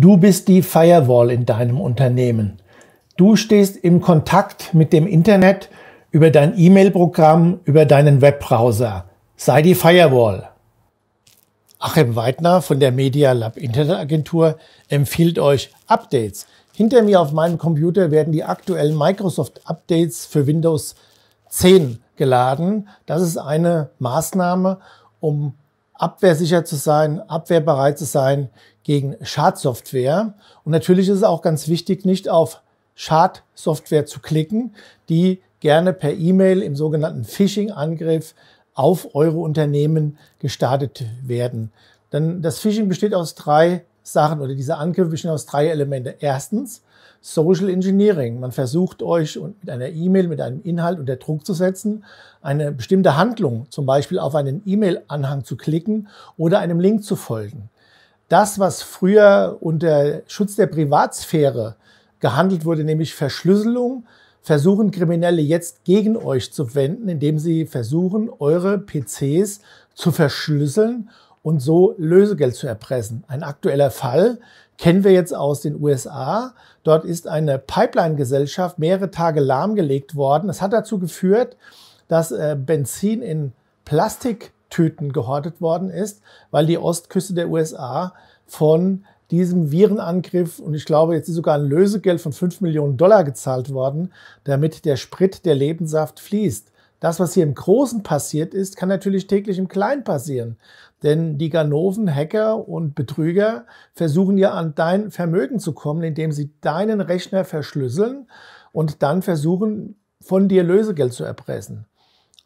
Du bist die Firewall in deinem Unternehmen. Du stehst im Kontakt mit dem Internet über dein E-Mail-Programm, über deinen Webbrowser. Sei die Firewall. Achim Weidner von der Media Lab Internetagentur empfiehlt euch Updates. Hinter mir auf meinem Computer werden die aktuellen Microsoft Updates für Windows 10 geladen. Das ist eine Maßnahme, um abwehrsicher zu sein, abwehrbereit zu sein gegen Schadsoftware. Und natürlich ist es auch ganz wichtig, nicht auf Schadsoftware zu klicken, die gerne per E-Mail im sogenannten Phishing-Angriff auf eure Unternehmen gestartet werden. Denn das Phishing besteht aus drei Sachen oder diese Angriffe bestehen aus drei Elemente. Erstens Social Engineering. Man versucht euch mit einer E-Mail, mit einem Inhalt unter Druck zu setzen, eine bestimmte Handlung, zum Beispiel auf einen E-Mail-Anhang zu klicken oder einem Link zu folgen. Das, was früher unter Schutz der Privatsphäre gehandelt wurde, nämlich Verschlüsselung, versuchen Kriminelle jetzt gegen euch zu wenden, indem sie versuchen, eure PCs zu verschlüsseln und so Lösegeld zu erpressen. Ein aktueller Fall kennen wir jetzt aus den USA. Dort ist eine Pipeline-Gesellschaft mehrere Tage lahmgelegt worden. Es hat dazu geführt, dass äh, Benzin in Plastiktüten gehortet worden ist, weil die Ostküste der USA von diesem Virenangriff und ich glaube, jetzt ist sogar ein Lösegeld von 5 Millionen Dollar gezahlt worden, damit der Sprit, der Lebenssaft fließt. Das, was hier im Großen passiert ist, kann natürlich täglich im Kleinen passieren. Denn die Ganoven, Hacker und Betrüger versuchen ja an dein Vermögen zu kommen, indem sie deinen Rechner verschlüsseln und dann versuchen, von dir Lösegeld zu erpressen.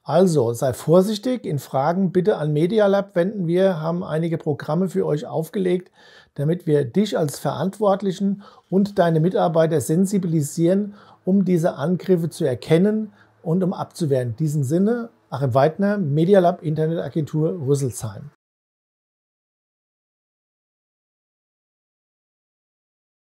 Also sei vorsichtig, in Fragen bitte an Media Lab wenden. Wir haben einige Programme für euch aufgelegt, damit wir dich als Verantwortlichen und deine Mitarbeiter sensibilisieren, um diese Angriffe zu erkennen, und um abzuwehren. In diesem Sinne, Achim Weidner, Media Medialab Internetagentur Rüsselsheim.